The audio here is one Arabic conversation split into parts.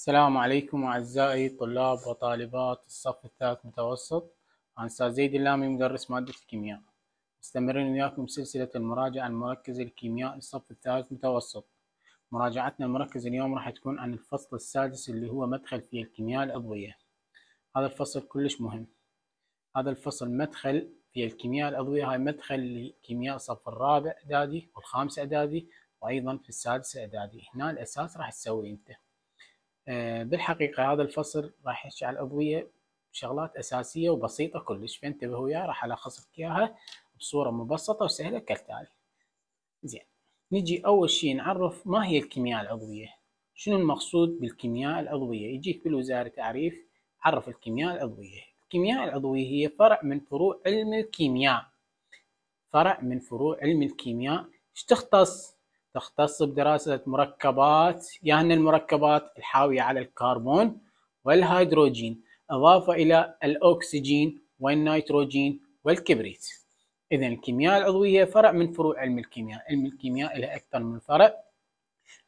السلام عليكم أعزائي طلاب وطالبات الصف الثالث متوسط أنا أستاذ زيد اللامي مدرس مادة الكيمياء مستمرين وياكم سلسلة المراجعة عن مركز الكيمياء الصف الثالث متوسط مراجعتنا المركز اليوم راح تكون عن الفصل السادس اللي هو مدخل في الكيمياء العضوية هذا الفصل كلش مهم هذا الفصل مدخل في الكيمياء العضوية هاي مدخل لكيمياء صف الرابع إعدادي والخامس إعدادي وأيضا في السادس إعدادي هنا الأساس راح تسوي أنت آه، بالحقيقة هذا الفصل راح يحكي على العضوية شغلات أساسية وبسيطة كلش فانتبهوا وياها راح ألخص لك إياها بصورة مبسطة وسهلة كالتالي زين نجي أول شيء نعرف ما هي الكيمياء العضوية شنو المقصود بالكيمياء العضوية يجيك بالوزارة تعريف عرف الكيمياء العضوية الكيمياء العضوية هي فرع من فروع علم الكيمياء فرع من فروع علم الكيمياء ايش تختص تختص بدراسة مركبات يعني المركبات الحاوية على الكربون والهيدروجين إضافة إلى الأكسجين والنيتروجين والكبريت إذا الكيمياء العضوية فرع من فروع علم الكيمياء علم الكيمياء له أكثر من فرع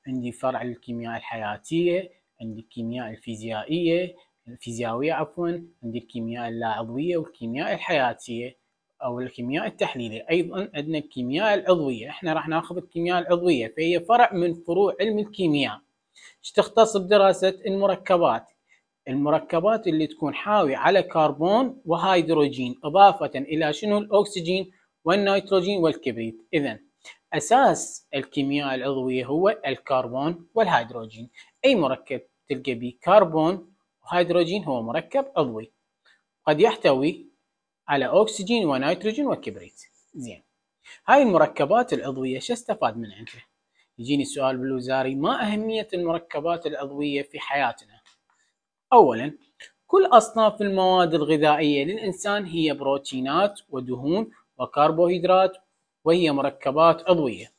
عندي فرع الكيمياء الحياتية عندي الكيمياء الفيزيائية الفيزياوية عفوا عندي الكيمياء اللاعضوية والكيمياء الحياتية او الكيمياء التحليلي ايضا عندنا الكيمياء العضويه احنا راح ناخذ الكيمياء العضويه فهي فرع من فروع علم الكيمياء تختص بدراسه المركبات المركبات اللي تكون حاوية على كربون وهيدروجين إضافة إلى شنو الأكسجين والنيتروجين والكبريت إذا أساس الكيمياء العضوية هو الكربون والهيدروجين أي مركب تلقى به كربون وهيدروجين هو مركب عضوي قد يحتوي على أكسجين ونيتروجين وكبريت زين هاي المركبات العضوية شو استفاد من عندها يجيني سؤال بالوزاري ما أهمية المركبات العضوية في حياتنا أولا كل أصناف المواد الغذائية للإنسان هي بروتينات ودهون وكربوهيدرات وهي مركبات عضوية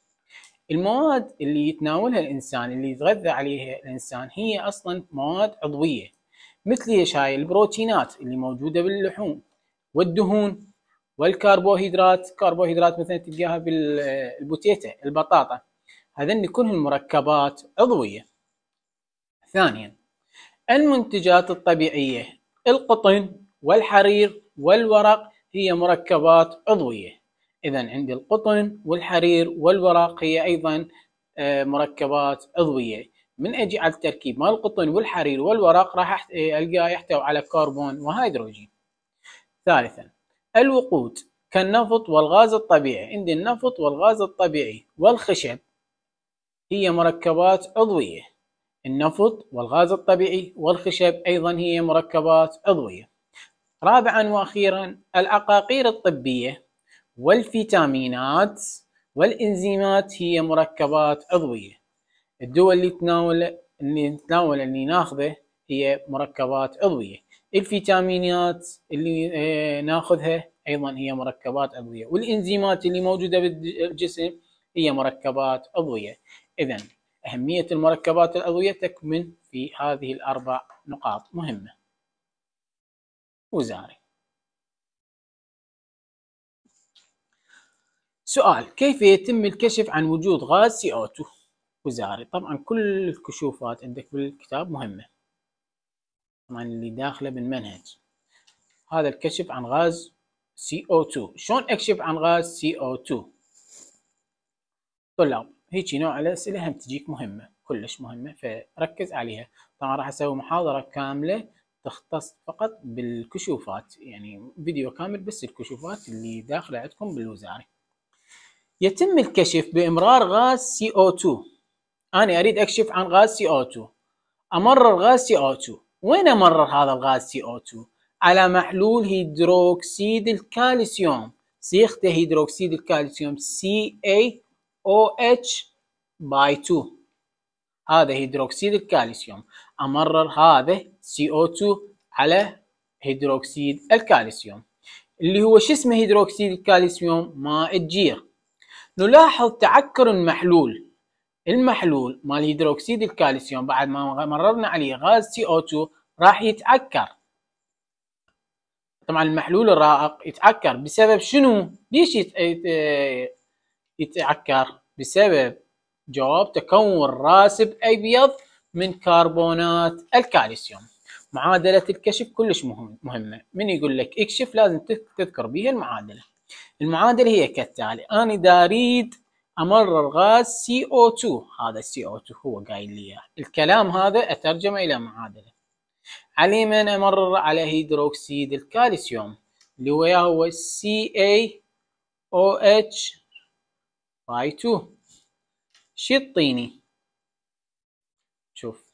المواد اللي يتناولها الإنسان اللي يتغذى عليها الإنسان هي أصلا مواد عضوية مثل هاي البروتينات اللي موجودة باللحوم والدهون والكربوهيدرات كربوهيدرات مثلا تلقاها بالبوتيتا البطاطا هذن كلهن مركبات عضويه ثانيا المنتجات الطبيعيه القطن والحرير والورق هي مركبات عضويه اذا عندي القطن والحرير والورق هي ايضا آه، مركبات عضويه من اجي على التركيب مال القطن والحرير والورق راح آه، القاه يحتوي على كربون وهيدروجين ثالثا الوقود كالنفط والغاز الطبيعي عندي النفط والغاز الطبيعي والخشب هي مركبات عضوية النفط والغاز الطبيعي والخشب أيضا هي مركبات عضوية رابعا وأخيرا العقاقير الطبية والفيتامينات والإنزيمات هي مركبات عضوية الدول اللي تناول اللي نتناول اللي ناخذه هي مركبات عضوية الفيتامينات اللي آه، ناخذها ايضا هي مركبات عضويه والانزيمات اللي موجوده بالجسم هي مركبات عضويه اذا اهميه المركبات العضويه تكمن في هذه الاربع نقاط مهمه وزاري سؤال كيف يتم الكشف عن وجود غاز CO2 وزاري طبعا كل الكشوفات عندك بالكتاب مهمه طبعا اللي داخله بالمنهج هذا الكشف عن غاز CO2 شلون اكشف عن غاز CO2 طلاب هيك نوع الاسئله هم تجيك مهمه كلش مهمه فركز عليها طبعا راح اسوي محاضره كامله تختص فقط بالكشوفات يعني فيديو كامل بس الكشوفات اللي داخله عندكم بالوزاره يتم الكشف بامرار غاز CO2 انا اريد اكشف عن غاز CO2 امرر غاز CO2 وين امرر هذا الغاز CO2 على محلول هيدروكسيد الكالسيوم سيخته هيدروكسيد الكالسيوم CaOH by 2 هذا هيدروكسيد الكالسيوم امرر هذا CO2 على هيدروكسيد الكالسيوم اللي هو شو اسمه هيدروكسيد الكالسيوم ماء الجير نلاحظ تعكر المحلول المحلول مال هيدروكسيد الكالسيوم بعد ما مررنا عليه غاز سي او 2 راح يتعكر طبعا المحلول الرائق يتعكر بسبب شنو ليش يتعكر بسبب جواب تكون راسب ابيض من كربونات الكالسيوم معادلة الكشف كلش مهم مهمة من يقول لك اكشف لازم تذكر بها المعادلة المعادلة هي كالتالي انا اريد امر الغاز CO2 هذا CO2 هو قايل لي الكلام هذا اترجمه الى معادله علي من امرر على هيدروكسيد الكالسيوم اللي هو يا هو CaOH باي 2 شي الطيني شوف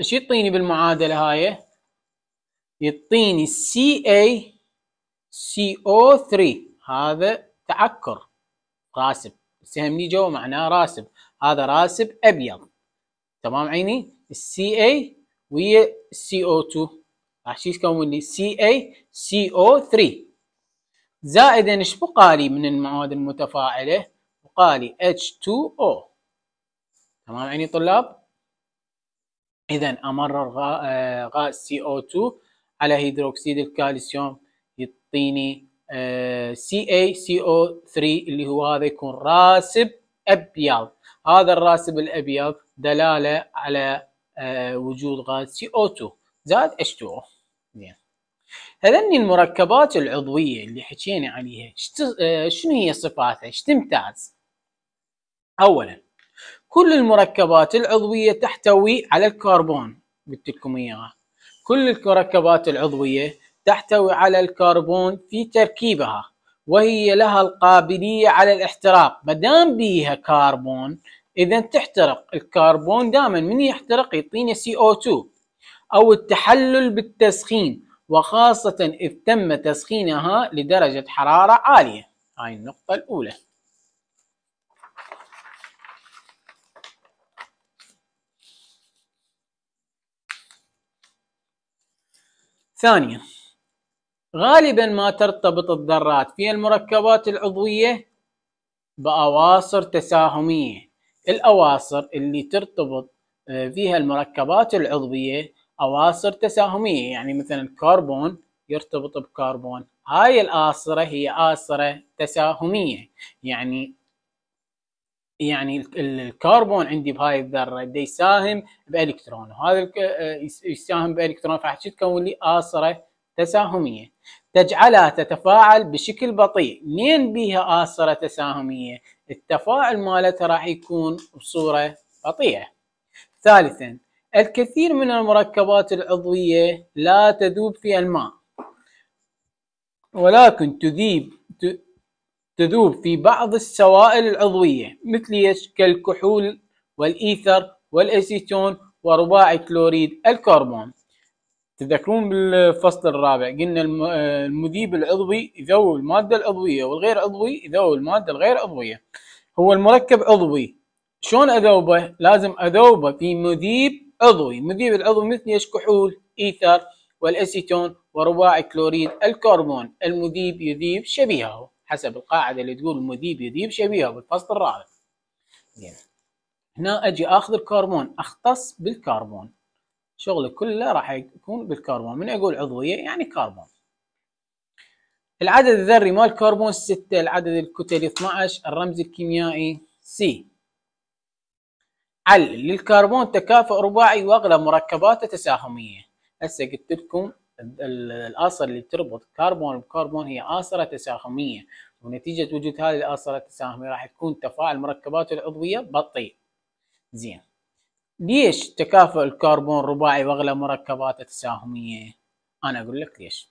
ايش الطيني بالمعادلة هاي يطيني CaCO3 هذا تعكر راسب السهم لي جوا معناه راسب هذا راسب ابيض تمام عيني السي اي ويا السي او 2 راح شو لي سي اي سي او 3 زائدا ايش بقى لي من المواد المتفاعله بقى لي H2O تمام عيني طلاب اذا امرر غاز آه، CO2 على هيدروكسيد الكالسيوم يعطيني سي سي اي او 3 اللي هو هذا يكون راسب أبيض هذا الراسب الأبيض دلالة على آه، وجود غاز سي او 2 زايد اتش 2 هذن زين هذني المركبات العضوية اللي حكينا عليها آه، شنو هي صفاتها؟ ايش تمتاز؟ أولا كل المركبات العضوية تحتوي على الكربون قلت لكم إياها كل المركبات العضوية تحتوي على الكربون في تركيبها وهي لها القابلية على الاحتراق مدام بيها كربون إذا تحترق الكربون دائما من يحترق يعطينا CO2 أو التحلل بالتسخين وخاصة إذ تم تسخينها لدرجة حرارة عالية هاي النقطة الأولى ثانيا غالبا ما ترتبط الذرات في المركبات العضوية بأواصر تساهمية الأواصر اللي ترتبط آه، فيها المركبات العضوية أواصر تساهمية يعني مثلا كربون يرتبط بكربون هاي الآصرة هي آصرة تساهمية يعني يعني الكربون عندي بهاي الذره دي يساهم بالكترون وهذا آه، يساهم بالكترون فراح تكون لي آصره تساهمية تجعلها تتفاعل بشكل بطيء لين بيها آثرة تساهمية التفاعل مالتها راح يكون بصورة بطيئة ثالثا الكثير من المركبات العضوية لا تذوب في الماء ولكن تذيب تذوب في بعض السوائل العضوية مثل كالكحول والإيثر والأسيتون ورباعي كلوريد الكربون تذكرون بالفصل الرابع قلنا المذيب العضوي ذو المادة العضوية والغير عضوي ذو المادة الغير عضوية هو المركب عضوي شلون اذوبه؟ لازم اذوبه في مذيب عضوي، المذيب العضوي مثل ايش؟ كحول، ايثر، والاسيتون ورباعي كلوريد الكربون، المذيب يذيب شبيهه حسب القاعده اللي تقول المذيب يذيب شبيهه بالفصل الرابع. زين. هنا اجي اخذ الكربون، اختص بالكربون. شغلك كله راح يكون بالكربون من اقول عضويه يعني كربون العدد الذري مال الكربون 6 العدد الكتلي 12 الرمز الكيميائي سي علل للكربون تكافؤ رباعي واغلب مركباته تساهميه هسه قلت لكم الاصل اللي تربط الكربون بكربون هي اصله تساهمية ونتيجة وجود هذه الاصله التساهمية راح يكون تفاعل مركباته العضوية بطيء زين ليش تكافؤ الكربون رباعي واغلى مركباته تساهميه؟ انا اقول لك ليش.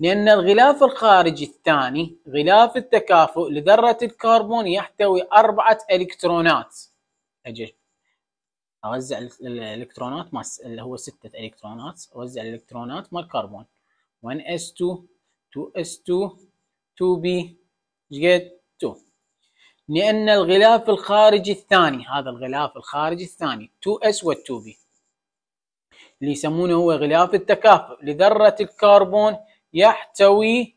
لان الغلاف الخارجي الثاني غلاف التكافؤ لذره الكربون يحتوي اربعه الكترونات. اجل اوزع الالكترونات ما اللي هو سته الكترونات اوزع الالكترونات مال الكربون 1s2 2s2 2b 2 لأن الغلاف الخارجي الثاني هذا الغلاف الخارجي الثاني 2S وال 2B اللي يسمونه هو غلاف التكافؤ لذرة الكربون يحتوي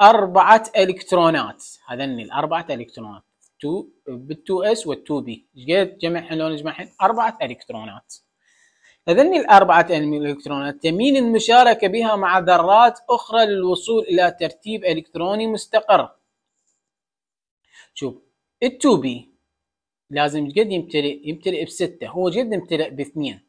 أربعة إلكترونات هذني الأربعة إلكترونات 2 بال 2S وال 2B ايش قد جمعهن لو نجمعهم أربعة إلكترونات هذني الأربعة إلكترونات تميل المشاركة بها مع ذرات أخرى للوصول إلى ترتيب إلكتروني مستقر شوف التو بي لازم قد يمتلئ يمتلئ بستة هو قد يمتلئ باثنين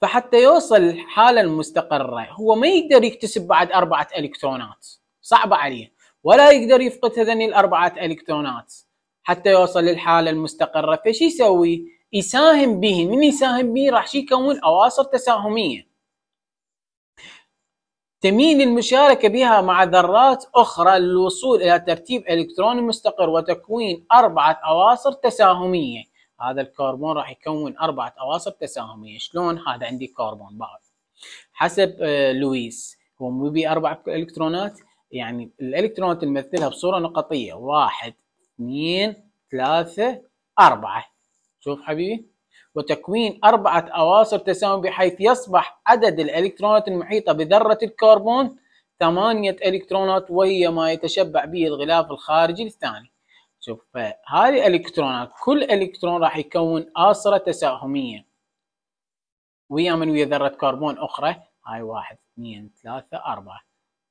فحتى يوصل الحالة المستقرة هو ما يقدر يكتسب بعد أربعة إلكترونات صعبة عليه ولا يقدر يفقد هذني الأربعة إلكترونات حتى يوصل للحالة المستقرة فشي يسوي؟ يساهم به من يساهم به راح يكون أواصر تساهمية تميل للمشاركة بها مع ذرات أخرى للوصول إلى ترتيب إلكتروني مستقر وتكوين أربعة أواصر تساهمية هذا الكربون راح يكون أربعة أواصر تساهمية شلون هذا عندي كربون بعض حسب آه، لويس هو مو بأربع إلكترونات يعني الإلكترونات نمثلها بصورة نقطية واحد اثنين ثلاثة أربعة شوف حبيبي وتكوين أربعة أواصر تساوي بحيث يصبح عدد الإلكترونات المحيطة بذرة الكربون ثمانية إلكترونات وهي ما يتشبع به الغلاف الخارجي الثاني شوف فهذه الإلكترونات كل إلكترون راح يكون آصرة تساهمية ويا من ويا ذرة كربون أخرى هاي واحد اثنين ثلاثة أربعة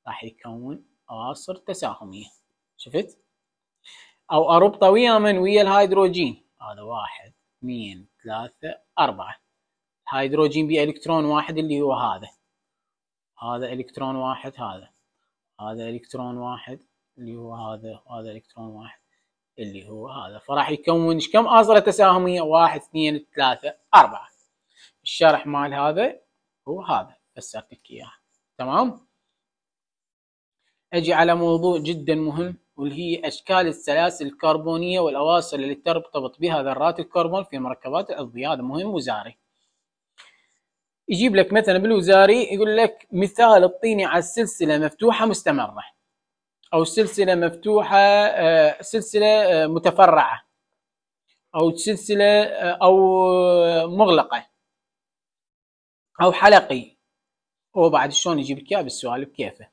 راح يكون آصر تساهمية شفت؟ أو أربطة ويا من ويا الهيدروجين هذا واحد اثنين ثلاثة أربعة الهيدروجين إلكترون واحد اللي هو هذا هذا إلكترون واحد هذا هذا إلكترون واحد اللي هو هذا وهذا إلكترون واحد اللي هو هذا فراح يكون كم آزرة تساهمية واحد اثنين ثلاثة أربعة الشرح مال هذا هو هذا فسرت لك إياه تمام أجي على موضوع جدا مهم واللي هي أشكال السلاسل الكربونية والأواصر اللي ترتبط بها ذرات الكربون في مركبات الأضوية هذا مهم وزاري يجيب لك مثلا بالوزاري يقول لك مثال الطيني على السلسلة مفتوحة مستمرة أو سلسلة مفتوحة آه، سلسلة آه، متفرعة أو سلسلة آه، أو مغلقة أو حلقي هو بعد شلون يجيب لك اياه بالسؤال بكيفه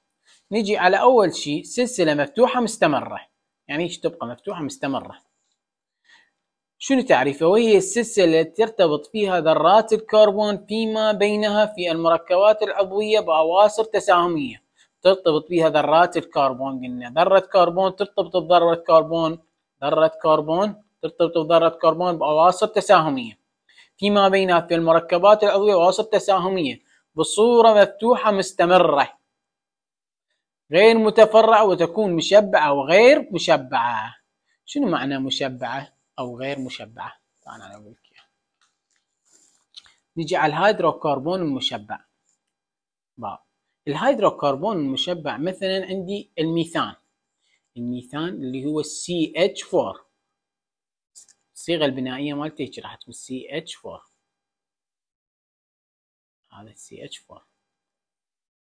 نجي على أول شيء سلسلة مفتوحة مستمرة يعني ايش تبقى مفتوحة مستمرة شنو تعريفها وهي السلسلة التي ترتبط فيها ذرات الكربون فيما بينها في المركبات العضوية بأواصر تساهمية ترتبط فيها ذرات الكربون قلنا ذرة كربون ترتبط بذرة كربون ذرة كربون ترتبط بذرة كربون بأواصر تساهمية فيما بينها في المركبات العضوية أواصر تساهمية بصورة مفتوحة مستمرة غير متفرعة وتكون مشبعة وغير مشبعة شنو معنى مشبعة أو غير مشبعة؟ تعال أنا أقول لك نجي على الهيدروكربون المشبع الهيدروكربون المشبع مثلا عندي الميثان الميثان اللي هو CH4 الصيغة البنائية مالته هيك راح تكون CH4 هذا CH4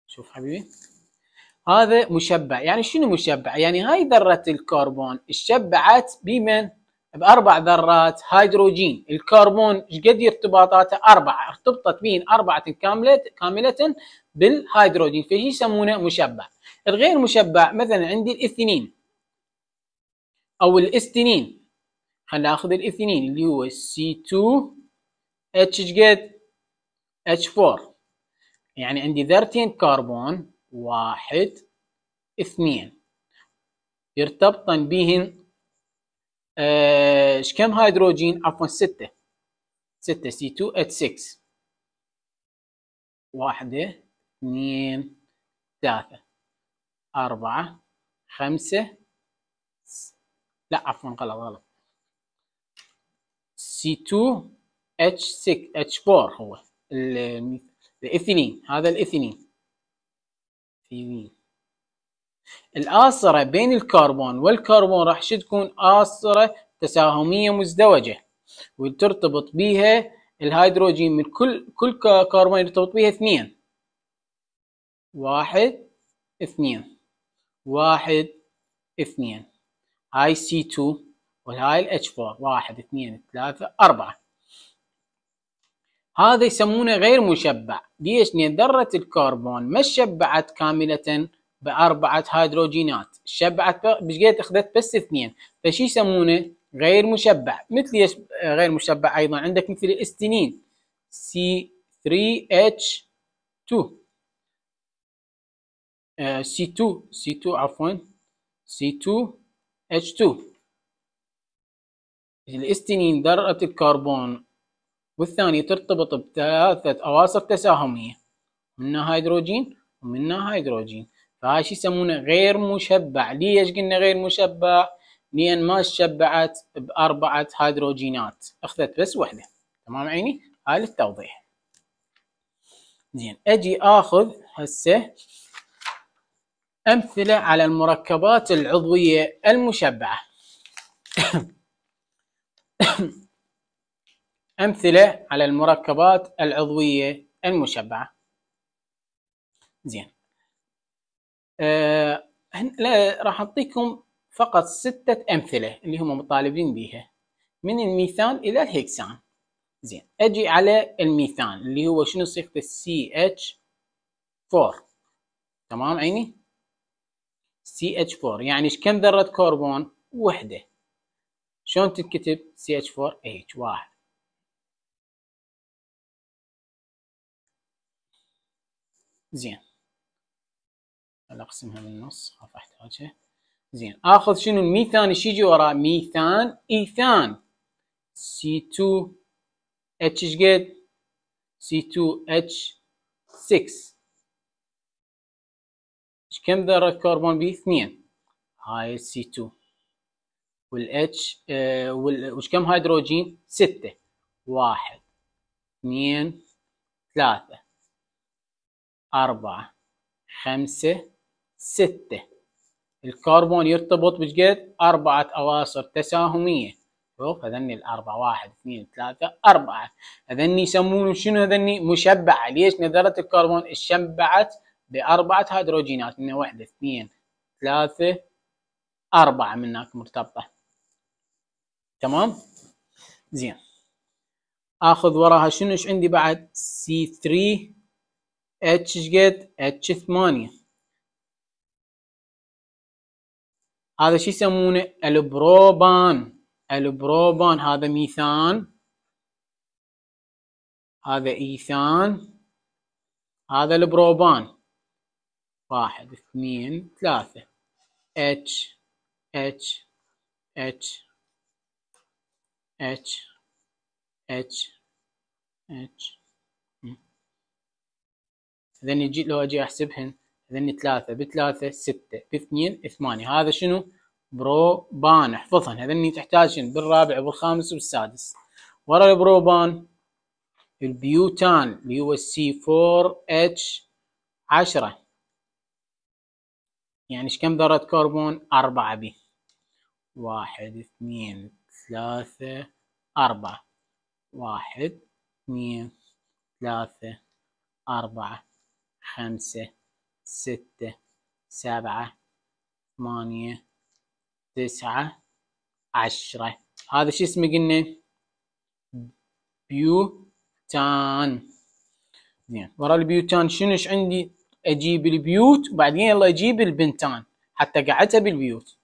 شوف حبيبي هذا مشبع يعني شنو مشبع يعني هاي ذرة الكربون اشبعت بمن بأربع ذرات هيدروجين الكربون شقد ارتباطاته أربعة ارتبطت بين أربعة كاملة كاملة بالهيدروجين فهي يسمونه مشبع الغير مشبع مثلا عندي الاثنين أو الاستنين خلينا ناخذ الاثنين اللي هو C2 H شقد H4 يعني عندي ذرتين كربون واحد اثنين يرتبطن بهن آه، ايش كم هيدروجين عفوا ستة ستة سي 2 اتش 6 واحدة اثنين ثلاثة أربعة خمسة لا عفوا غلط غلط سي 2 اتش 6 اتش 4 هو الاثنين هذا الاثنين بي الآسرة بين الكربون والكربون راح تكون آسرة تساهمية مزدوجة وترتبط بها الهيدروجين من كل كل كربون يرتبط بها اثنين واحد اثنين واحد اثنين هاي سي 2 وهاي الاتش 4 واحد اثنين ثلاثة أربعة هذا يسمونه غير مشبع ليش؟ لأن ذرة الكربون ما شبعت كاملة بأربعة هيدروجينات شبعت بقيت أخذت بس اثنين فشي يسمونه غير مشبع مثل ايش غير مشبع أيضا عندك مثل الاستنين C3H2 2 C2 C2 عفوا C2H2 الاستنين ذرة الكربون والثانية ترتبط بثلاثة أواصر تساهمية منها هيدروجين ومنها هيدروجين فهاي شي يسمونه غير مشبع ليش قلنا غير مشبع لأن ما شبعت بأربعة هيدروجينات أخذت بس وحدة تمام عيني هاي للتوضيح زين أجي أخذ هسه أمثلة على المركبات العضوية المشبعة أمثلة على المركبات العضوية المشبعة زين آه راح أعطيكم فقط ستة أمثلة اللي هم مطالبين بها من الميثان إلى الهكسان زين أجي على الميثان اللي هو شنو صيغة ch 4 تمام عيني ch 4 يعني كم ذرة كربون وحدة شلون تتكتب ch 4 h واحد زين اقسمها بالنص خاف احتاجها زين اخذ شنو الميثان ايش يجي وراه ميثان ايثان سي 2 اتش ايش قد سي 2 اتش 6 كم ذرة كربون بي اثنين هاي سي 2 والاتش اه وش كم هيدروجين ستة واحد اثنين ثلاثة أربعة خمسة ستة الكربون يرتبط بجد أربعة أواصر تساهمية شوف هذني الأربعة واحد اثنين ثلاثة أربعة هذني يسمونه شنو هذني مشبعة ليش نذرة الكربون اشبعت بأربعة هيدروجينات من واحدة اثنين ثلاثة أربعة من هناك مرتبطة تمام زين اخذ وراها شنو عندي بعد c 3 اتش شقد اتش ثمانية هذا شو يسمونه البروبان البروبان هذا ميثان هذا ايثان هذا البروبان واحد اثنين ثلاثة اتش اتش اتش اتش اتش اتش اذا يجي لو اجي احسبهن اذا ثلاثة بثلاثة ستة باثنين ثمانية هذا شنو؟ بروبان احفظهن هذني تحتاجهن بالرابع وبالخامس وبالسادس ورا البروبان البيوتان اللي هو السي 4 اتش 10 يعني ايش كم ذرة كربون؟ أربعة بي واحد اثنين ثلاثة أربعة واحد اثنين ثلاثة أربعة خمسة ستة سبعة ثمانية تسعة عشرة هذا شو اسمه قلنا بيوتان زين ورا البيوتان شنو عندي اجيب البيوت وبعدين يلا اجيب البنتان حتى قعدتها بالبيوت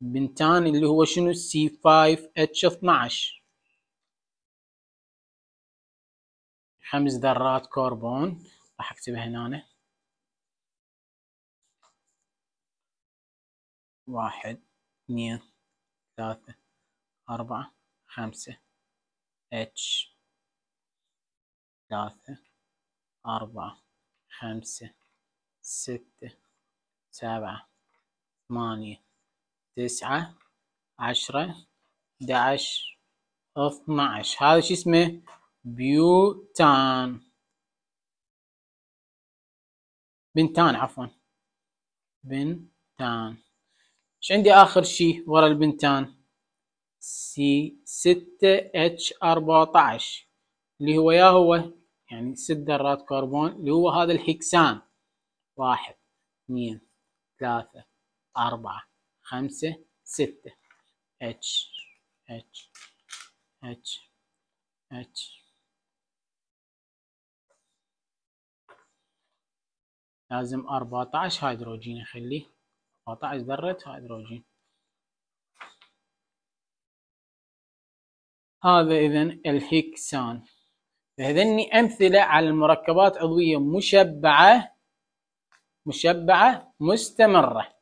بنتان اللي هو شنو سي 5 اتش 12 خمس ذرات كربون راح اكتبها هنا أنا. واحد اثنين ثلاثة أربعة خمسة اتش ثلاثة أربعة خمسة ستة سبعة ثمانية تسعة عشرة دعش اثنى عشر هذا شو اسمه بيوتان بنتان عفوا بنتان ايش عندي اخر شيء ورا البنتان سي ستة اتش اربعتاش اللي هو يا هو يعني ست ذرات كربون اللي هو هذا الهكسان واحد اثنين ثلاثة أربعة خمسة ستة اتش اتش اتش اتش لازم 14 هيدروجين أخليه 14 ذرة هيدروجين هذا إذا الهكسان فهذني أمثلة على المركبات عضوية مشبعة مشبعة مستمرة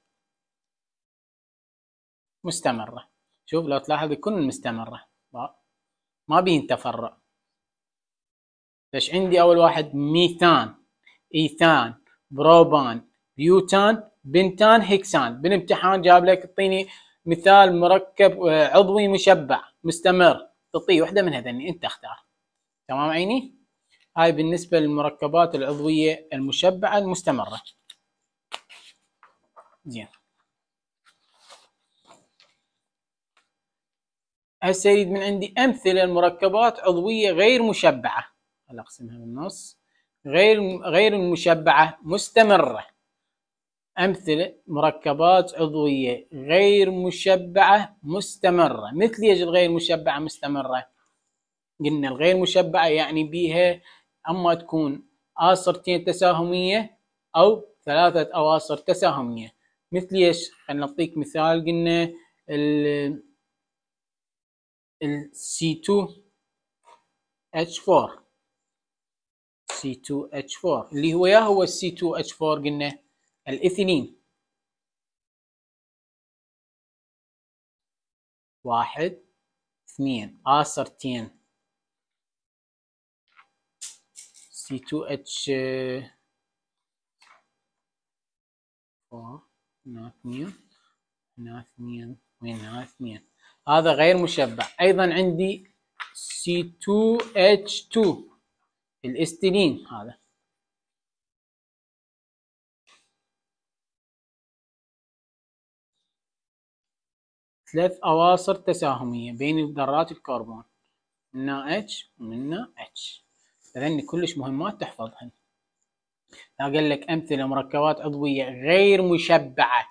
مستمرة شوف لو تلاحظ يكون مستمرة ما بين تفرع ليش عندي أول واحد ميثان إيثان بروبان بيوتان بنتان هيكسان بالامتحان جاب لك اعطيني مثال مركب آه، عضوي مشبع مستمر تعطيه وحده من هذني انت اختار تمام عيني هاي بالنسبه للمركبات العضويه المشبعه المستمره زين هسه يريد من عندي امثله لمركبات عضويه غير مشبعه خل اقسمها بالنص غير غير المشبعة مستمرة أمثلة مركبات عضوية غير مشبعة مستمرة مثل يجي الغير مشبعة مستمرة قلنا الغير مشبعة يعني بيها أما تكون آصرتين تساهمية أو ثلاثة أواصر تساهمية مثل ايش خلينا نعطيك مثال قلنا ال ال C2 H4 C2H4 اللي هو يا هو C2H4 قلنا الاثنين واحد اثنين اسرتين C2H 4 هنا اثنين هنا اثنين وهنا اثنين هذا غير مشبع ايضا عندي C2H2 الاستنين هذا ثلاث أواصر تساهمية بين ذرات الكربون منا اتش ومنا اتش فذن كلش مهمات تحفظهن لا قال لك أمثلة مركبات عضوية غير مشبعة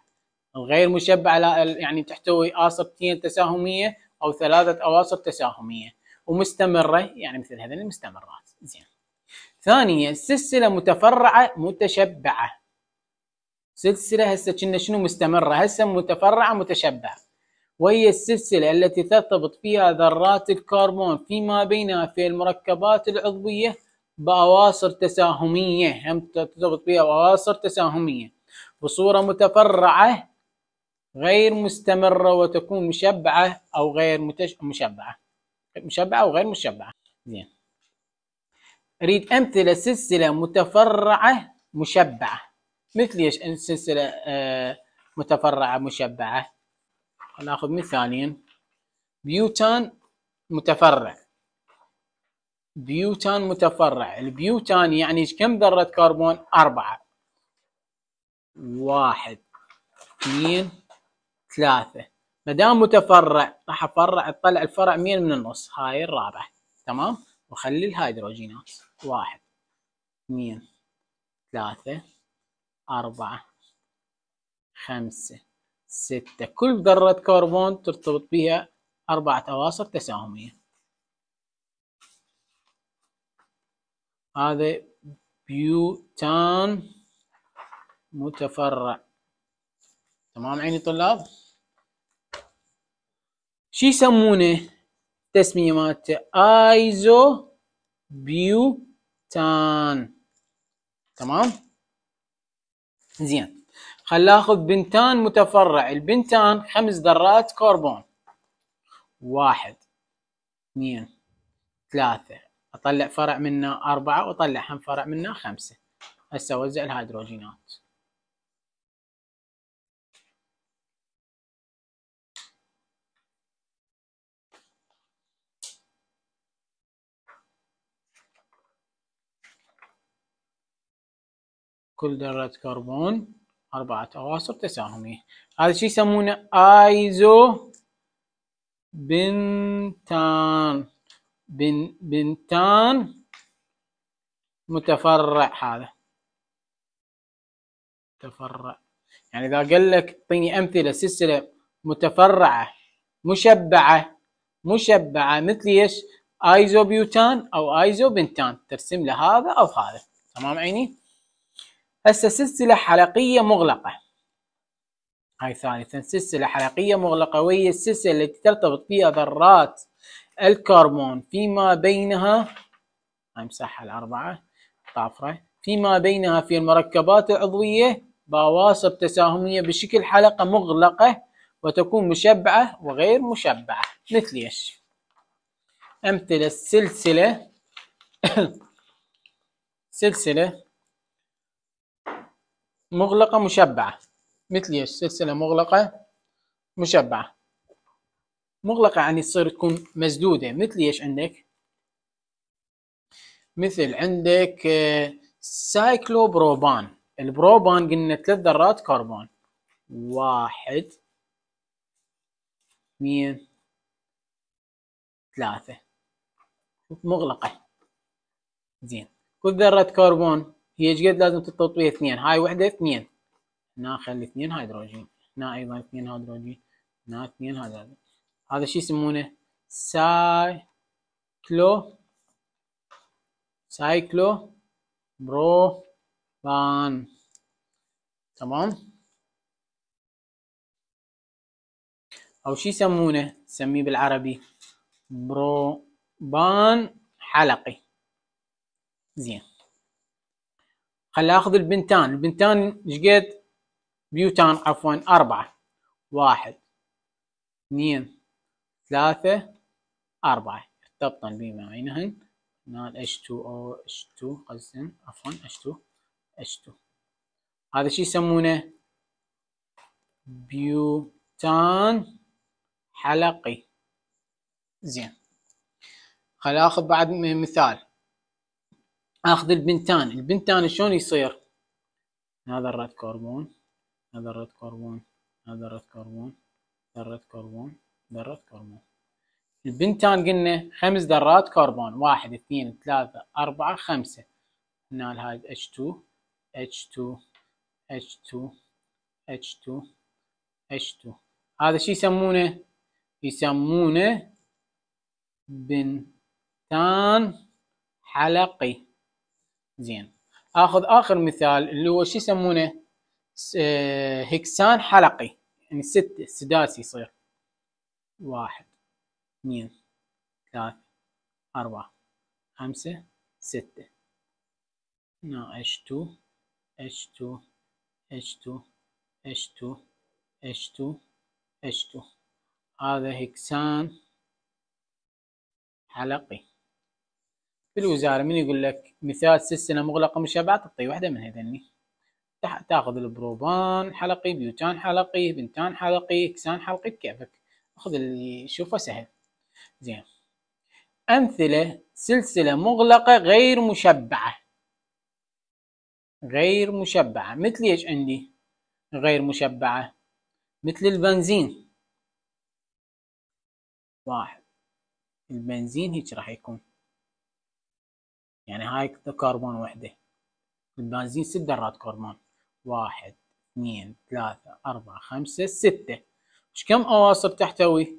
غير مشبعة لا يعني تحتوي آصرتين تساهمية أو ثلاثة أواصر تساهمية ومستمرة يعني مثل هذه المستمرات زين ثانيا سلسله متفرعه متشبعه سلسله هسه كنا شنو مستمره هسه متفرعه متشبعه وهي السلسله التي ترتبط فيها ذرات الكربون فيما بينها في المركبات العضويه بأواصر تساهميه هم ترتبط فيها بأواصر تساهميه بصوره متفرعه غير مستمره وتكون مشبعه او غير متش... مشبعه مشبعه غير مشبعه زين أريد أمثلة سلسلة متفرعة مشبعة مثل إيش سلسلة آه، متفرعة مشبعة ناخذ مثالين بيوتان متفرع بيوتان متفرع البيوتان يعني كم ذرة كربون أربعة واحد اثنين ثلاثة ما دام متفرع راح افرع اطلع الفرع مين من النص هاي الرابع تمام واخلي الهيدروجينات واحد اثنين ثلاثة أربعة خمسة ستة كل ذرة كربون ترتبط بها أربعة أواصر تساهمية هذا بيوتان متفرع تمام عيني طلاب شي يسمونه تسمية مالته ايزو بيو بنتان تمام زين خل ناخذ بنتان متفرع البنتان خمس ذرات كربون واحد اثنين ثلاثة اطلع فرع منه اربعة واطلع هم فرع منه خمسة هسه اوزع الهيدروجينات كل ذرة كربون أربعة أواصر تساهمية هذا شو يسمونه ايزو بنتان بن بنتان متفرع هذا متفرع يعني اذا قال لك اعطيني امثله سلسله متفرعه مشبعه مشبعه مثل ايش؟ ايزوبيوتان او ايزوبنتان ترسم له هذا او هذا تمام عيني؟ هسه سلسلة حلقية مغلقة هاي ثالثا سلسلة حلقية مغلقة وهي السلسلة التي ترتبط فيها ذرات الكربون فيما بينها امسحها الأربعة طافرة فيما بينها في المركبات العضوية بواسط تساهمية بشكل حلقة مغلقة وتكون مشبعة وغير مشبعة مثل ايش؟ أمثلة السلسلة سلسلة مغلقة مشبعة مثل ايش سلسلة مغلقة مشبعة مغلقة يعني تصير تكون مسدودة مثل ايش عندك مثل عندك آه، سايكلوبروبان البروبان قلنا ثلاث ذرات كربون واحد اثنين ثلاثة مغلقة زين كل ذرة كربون هي ايش قد لازم بيها اثنين هاي وحده اثنين هنا خلي اثنين هيدروجين هنا ايضا اثنين هيدروجين هنا اثنين هيدروجين هذا شو يسمونه سايكلو سايكلو بروبان تمام او شو يسمونه نسميه بالعربي بروبان حلقي زين خلي اخذ البنتان البنتان شقد بيوتان عفوا اربعة واحد اثنين ثلاثة أربعة ارتبطن بما بينهن نال H2O H2 قصدن عفوا H2 اتش تو هذا شو يسمونه بيوتان حلقي زين خل اخذ بعد مثال اخذ البنتان البنتان شلون يصير هذا الرد كربون هذا الرد كربون هذا الرد كربون هذا الرد كربون الرد كربون البنتان قلنا خمس ذرات كربون واحد اثنين ثلاثة أربعة خمسة هنا هاي H2 H2 H2 H2 H2 هذا شو يسمونه؟ يسمونه بنتان حلقي زين اخذ اخر مثال اللي هو شو يسمونه هكسان آه، حلقي يعني ستة سداسي يصير واحد اثنين ثلاثة أربعة خمسة ستة هنا H2 H2 H2 H2 H2 H2 هذا هكسان حلقي في يعني، الوزاره من يقول لك مثال سلسله مغلقه مشابهه تعطي واحده من هذني تاخذ البروبان حلقي بيوتان حلقي بنتان حلقي اكسان حلقي بكيفك خذ اللي شوفه سهل زين امثله سلسله مغلقه غير مشبعه غير مشبعه مثل ايش عندي غير مشبعه مثل البنزين واحد البنزين هيك راح يكون يعني هاي كربون وحدة البنزين ست ذرات كربون واحد اثنين ثلاثة أربعة خمسة ستة ايش كم أواصر تحتوي؟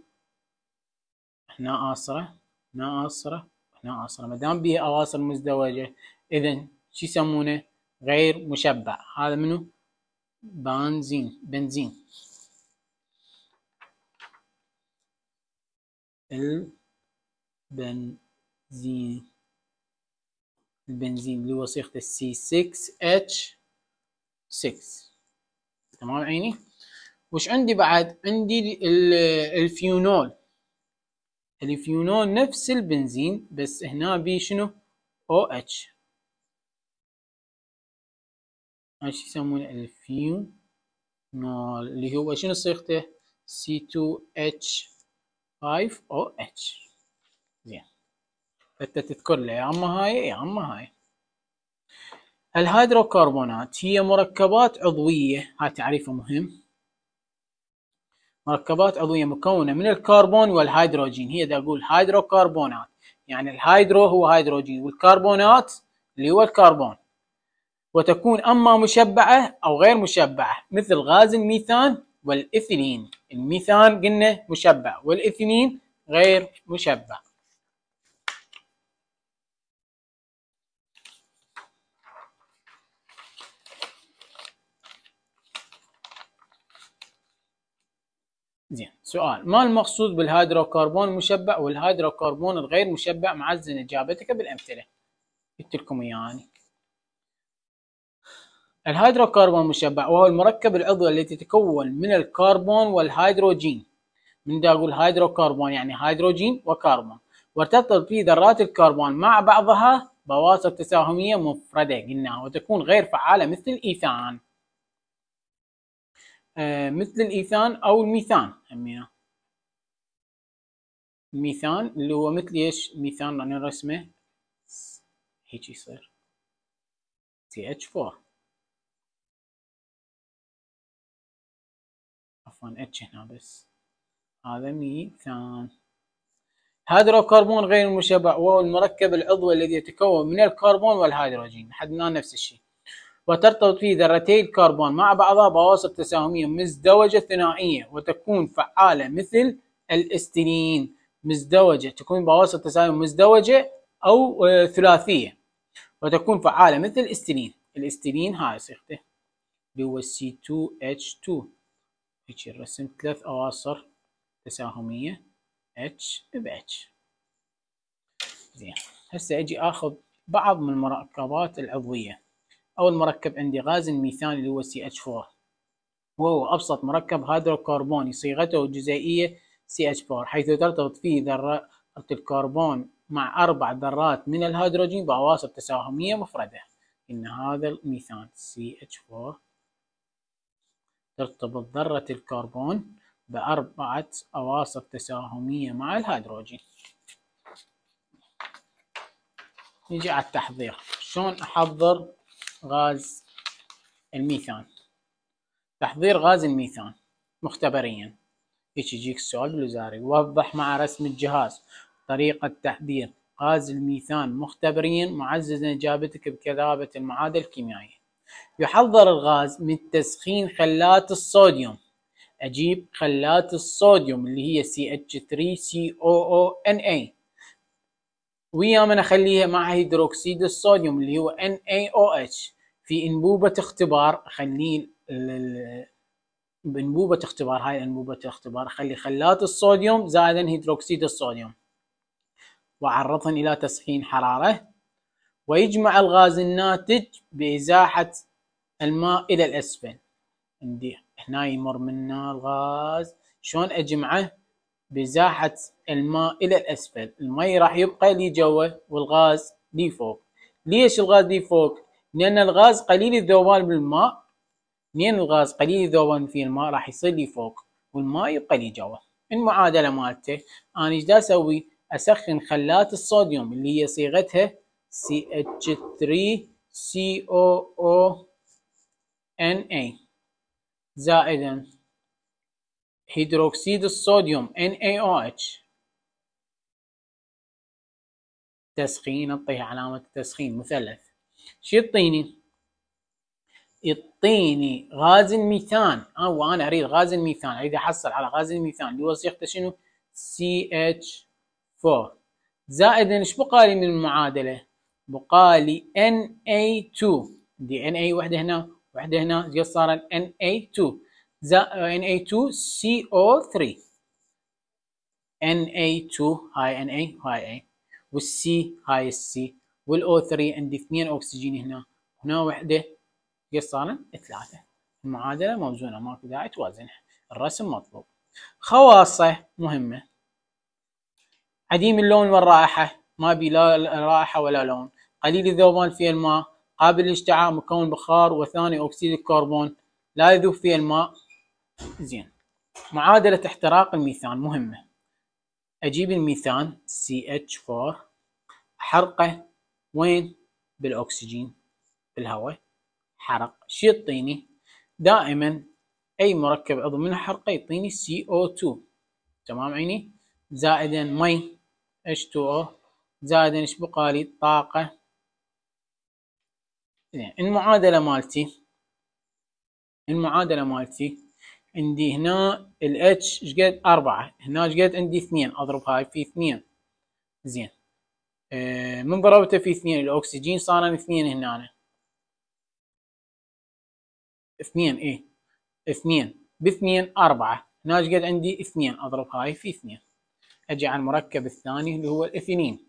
هنا آصرة هنا آصرة هنا آصرة ما دام بيها أواصر مزدوجة إذا شو يسمونه؟ غير مشبع هذا منو؟ بنزين بنزين البنزين البنزين اللي هو صيغته c 6 اتش 6 تمام عيني وش عندي بعد عندي الفيونول الفيونول نفس البنزين بس هنا بي شنو او اتش ايش يسمونه الفيونول اللي هو شنو صيغته سي 2 اتش 5 او اتش انت تذكر لي يا اما هاي يا اما هاي الهيدروكربونات هي مركبات عضوية هاي تعريفها مهم مركبات عضوية مكونة من الكربون والهيدروجين هي دا أقول هيدروكربونات يعني الهيدرو هو هيدروجين والكربونات اللي هو الكربون وتكون أما مشبعة أو غير مشبعة مثل غاز الميثان والإثنين الميثان قلنا مشبع والإثنين غير مشبع زين سؤال ما المقصود بالهيدروكربون المشبع والهيدروكربون الغير مشبع معزن اجابتك بالامثله قلت لكم يعني. الهيدروكربون المشبع وهو المركب العضوي الذي يتكون من الكربون والهيدروجين من دا اقول هيدروكربون يعني هيدروجين وكربون وترتبط فيه ذرات الكربون مع بعضها بواسط تساهميه مفرده قلنا وتكون غير فعاله مثل الايثان آه، مثل الايثان او الميثان همينه الميثان اللي هو مثل ايش ميثان انا رسمه هيك يصير CH4 عفوا اتش هنا بس هذا ميثان هيدروكربون غير المشبع وهو المركب العضوي الذي يتكون من الكربون والهيدروجين حدنا نفس الشيء وترتبط في ذرتي الكربون مع بعضها بواسطة تساهمية مزدوجة ثنائية وتكون فعالة مثل الاستنين مزدوجة تكون بواسطة تساهم مزدوجة أو آه، ثلاثية وتكون فعالة مثل الاستنين الاستنين هاي صيغته اللي هو C2H2 هيجي الرسم ثلاث أواصر تساهمية H ب H زين هسه اجي اخذ بعض من المركبات العضوية أول مركب عندي غاز الميثان اللي هو CH4 وهو أبسط مركب هيدروكربوني صيغته الجزيئية CH4 حيث ترتبط فيه ذرة الكربون مع أربع ذرات من الهيدروجين بأواسط تساهمية مفردة إن هذا الميثان CH4 ترتبط ذرة الكربون بأربعة أواسط تساهمية مع الهيدروجين نجي على التحضير شلون أحضر غاز الميثان تحضير غاز الميثان مختبريا هيك يجيك السؤال الوزاري وضح مع رسم الجهاز طريقة تحضير غاز الميثان مختبريا معززا إجابتك بكذابة المعادلة الكيميائية يحضر الغاز من تسخين خلات الصوديوم أجيب خلات الصوديوم اللي هي CH3COONA ويا من اخليها مع هيدروكسيد الصوديوم اللي هو NaOH في انبوبة اختبار اخليه بانبوبة اختبار هاي انبوبة اختبار اخلي خلاط الصوديوم زائدا هيدروكسيد الصوديوم واعرضهن الى تسخين حرارة ويجمع الغاز الناتج بازاحة الماء الى الاسفل عندي هنا يمر منا الغاز شلون اجمعه بزاحة الماء إلى الأسفل الماء راح يبقى لي جوا والغاز لي فوق ليش الغاز لي فوق؟ لأن الغاز قليل الذوبان بالماء لأن الغاز قليل الذوبان في الماء راح يصير لي فوق والماء يبقى لي جوا المعادلة مالته أنا إيش دا أسوي؟ أسخن خلات الصوديوم اللي هي صيغتها CH3COONA زائدا هيدروكسيد الصوديوم NaOH تسخين اعطيها علامة التسخين مثلث شو يعطيني؟ يعطيني غاز الميثان او وانا اريد غاز الميثان اريد احصل على غاز الميثان اللي هو صيغته شنو؟ CH4 زائد ايش بقالي من المعادلة؟ بقالي Na2 دي Na وحدة هنا وحدة هنا صارت Na2 ان آه، Na2CO3 Na2 هاي Na هاي A والسي هاي السي والاو 3 عندي اثنين اكسجين هنا هنا وحده قد ثلاثه المعادله موزونه ماكو داعي توازنها الرسم مطلوب خواصه مهمه عديم اللون والرائحه ما بي لا رائحه ولا لون قليل الذوبان في الماء قابل للاشتعال مكون بخار وثاني اكسيد الكربون لا يذوب في الماء زين معادلة احتراق الميثان مهمة اجيب الميثان CH4 احرقه وين بالاكسجين بالهواء حرق شي يعطيني دائما اي مركب عضو من حرقه يعطيني CO2 تمام عيني زائدا مي H2O زائدا ايش بقالي طاقة المعادلة مالتي المعادلة مالتي عندي هنا الاتش شقد أربعة هنا شقد عندي اثنين أضرب هاي في اثنين زين آه من ضربته في اثنين الأكسجين صار اثنين هنا أنا. اثنين اي اثنين باثنين أربعة هنا شقد عندي اثنين أضرب هاي في اثنين أجي على المركب الثاني اللي هو الاثنين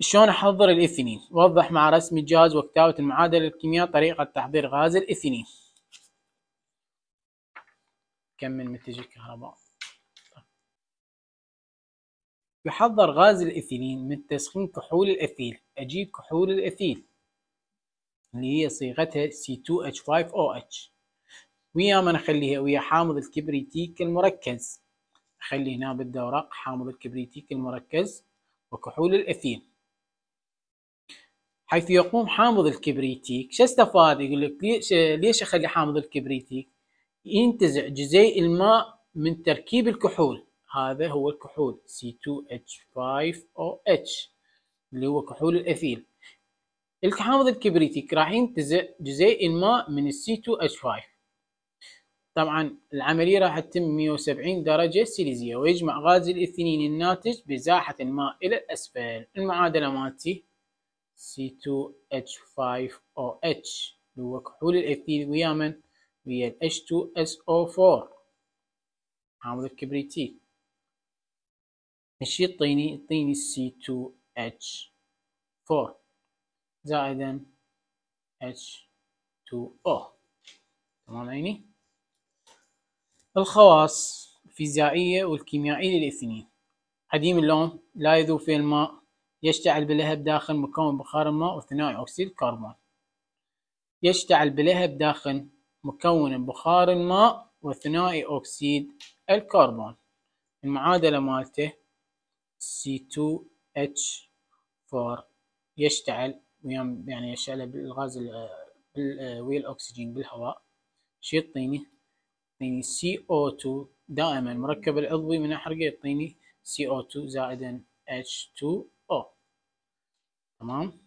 شلون أحضر الاثنين وضح مع رسم الجهاز وكتابة المعادلة الكيمياء طريقة تحضير غاز الاثنين كمل منتج الكهرباء طيب. يحضر غاز الإثيلين من تسخين كحول الإثيل أجيب كحول الإثيل اللي هي صيغتها C2H5OH ويا ما نخليها ويا حامض الكبريتيك المركز نخلي هنا بالدورق حامض الكبريتيك المركز وكحول الإثيل حيث يقوم حامض الكبريتيك شو استفاد يقول لك ليش ليش اخلي حامض الكبريتيك ينتزع جزيء الماء من تركيب الكحول هذا هو الكحول C2H5OH اللي هو كحول الأثيل الكحامض الكبريتيك راح ينتزع جزيء الماء من c 2 h 5 طبعا العملية راح تتم 170 درجة سيليزية ويجمع غاز الاثنين الناتج بزاحة الماء إلى الأسفل المعادلة مالتي C2H5OH اللي هو كحول الاثيل ويا من؟ via H2SO4 عامل الكبريتي الشيء الطيني الطيني C2H4 زائدا H2O تمام عيني الخواص الفيزيائية والكيميائية للاثنين قديم اللون لا يذوب في الماء يشتعل بلهب داخل مكون بخار الماء وثنائي أكسيد الكربون يشتعل بلهب داخل مكون بخار الماء وثنائي أكسيد الكربون المعادلة مالته C2H4 يشتعل يعني يشتعل بالغاز ويا الأكسجين بالهواء شي يعطيني يعطيني CO2 دائما المركب العضوي من أحرقه يعطيني CO2 زائدا H2O تمام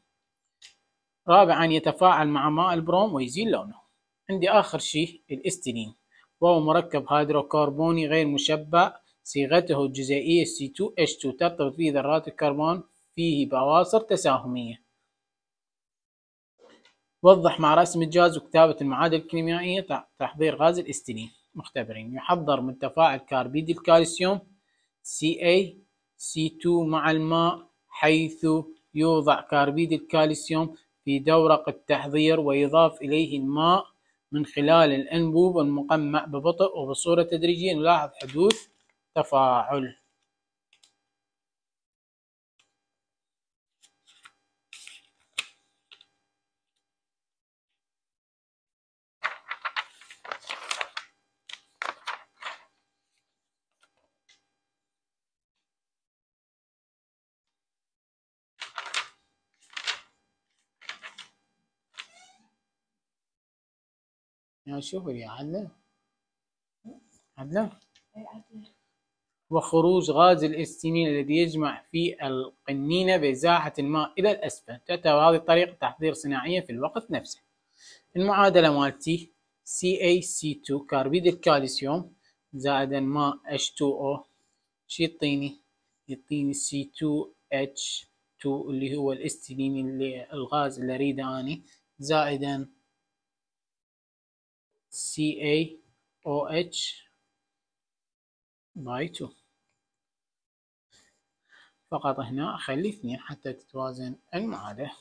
رابعا يتفاعل مع ماء البروم ويزيل لونه عندي آخر شيء الاستيلين وهو مركب هيدروكربوني غير مشبع صيغته الجزيئية C2H2 ترتبط فيه ذرات الكربون فيه بأواصر تساهمية وضح مع رسم الجاز وكتابة المعادلة الكيميائية تحضير غاز الاستيلين مختبرين يحضر من تفاعل كاربيد الكالسيوم CaC2 مع الماء حيث يوضع كاربيد الكالسيوم في دورق التحضير ويضاف إليه الماء من خلال الأنبوب المقمع ببطء وبصورة تدريجية نلاحظ حدوث تفاعل يعني يا شهر يا عدنا عدنا وخروج غاز الاستنين الذي يجمع في القنينة بزاحة الماء إلى الأسفل تعتبر هذه الطريقة تحضير صناعية في الوقت نفسه المعادلة مالتي CaC2 كربيد الكالسيوم زائد ماء H2O شي يعطيني يعطيني C2H2 اللي هو الاستنين اللي الغاز اللي أريده أني زائدا CaOH باي 2 فقط هنا أخلي اثنين حتى تتوازن المعادلة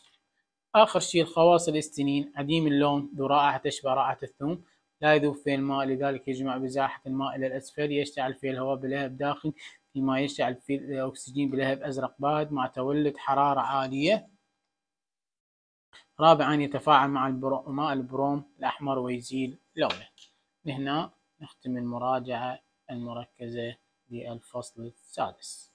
آخر شيء الخواص الاستنين عديم اللون ذو رائحة تشبه رائحة الثوم لا يذوب في الماء لذلك يجمع بزاحة الماء إلى الأسفل يشتعل فيه الهواء بلهب داخل فيما يشتعل فيه الأكسجين بلهب أزرق بارد مع تولد حرارة عالية رابعا يتفاعل مع الماء ماء البروم الأحمر ويزيل لونه لهنا نختم المراجعة المركزة للفصل السادس